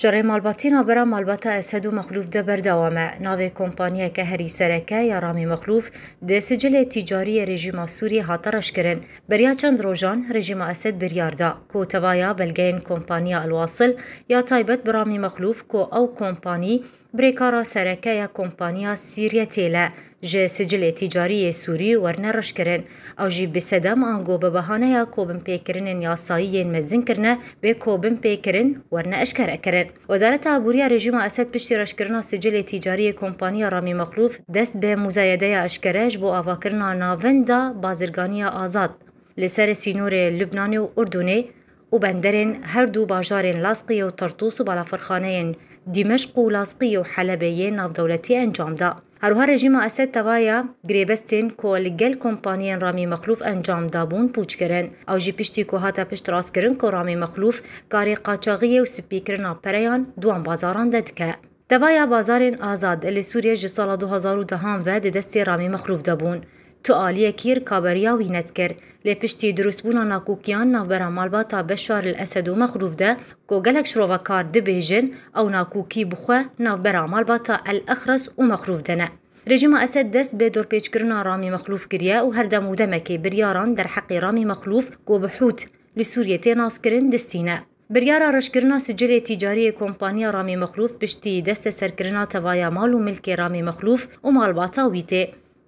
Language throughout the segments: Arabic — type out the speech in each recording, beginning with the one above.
شری مالباتینا برا مالباتا اسد و مخلوف ده بردوامه ناو کمپانیا که هری سرکه یا رامی مخلوف ده سجل تجاری رژیم سوری هاترش کرن بریا چند روژان رژیم اسد بریاردا کو توایا بلگین کمپانیا الواصل یا تایبت برامی مخلوف کو او کمپانی بریکارا سرکه یا کمپانیا سیریه تیله ji sicilê ticariye Sûrî werne reşkirin. Ew jî bi sedem ango bi behaneya kobinpêkirinin yasayiyên mezin kirine bê kobinpêkirin werne eşkere kirin. Wezareta Bûriya rejima Esed piştî reşkirina sicilê ticariye kompaniya Ramî Mexluf dest bi muzayedeya eşkere ji bo avakirina navin da bazirganiya azad. Li serê sînorê Lübnanê û Urdunê û benderên her du bajarên Lasqiyê û Tartus û balafirxaneyên دمشق و لاسقی و حەلەبەیە ناودەوڵەتی ئەنجامدا هەروها ڕێژیمە ئەسەد تەوایە گرێبەستێن کۆ لەگەل کۆمپانیان ڕامی مەخلوف ئەنجامدابوون پوچکردن ئەو ژی پشتی کۆ هاتە پشت ڕاستکردن کۆ ڕامی مخلوف کارێ قاچاغیە و سپیکردنا پەرەیان دوان بازاران دەدکە. دەوایە بازارێن ئازاد لە سوورێ ji ساڵا 2010 ve di destê Ramî mexruf debûn. تو آلیه کیر کابریاوی نت کر لی پشتی دروست بونا ناکوکیان ناوبرا مالباتا بشار الاسد و مخروف ده کو گلک شروفکار دبیجن او ناکوکی بخوه ناوبرا مالباتا الاخرس و مخروف دنه رژیم اسد دست به دورپیچکردنا رامی مخلوف کریا و هر دمو دمکی بریاران در حق رامی مخلوف گو بحوت li Sûriyê tê naskirin distîne. Biryara سجل تجاری ticariye رامی مخلوف Mexlûf دست deste serkirina مال و ملک رامی مخلوف و û malbata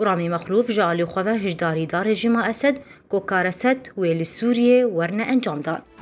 ڕامی مەخلوف ji alêxweve hişdarî darê ji ma Esed kokarêsed wê li Sûriyê werne encamdan.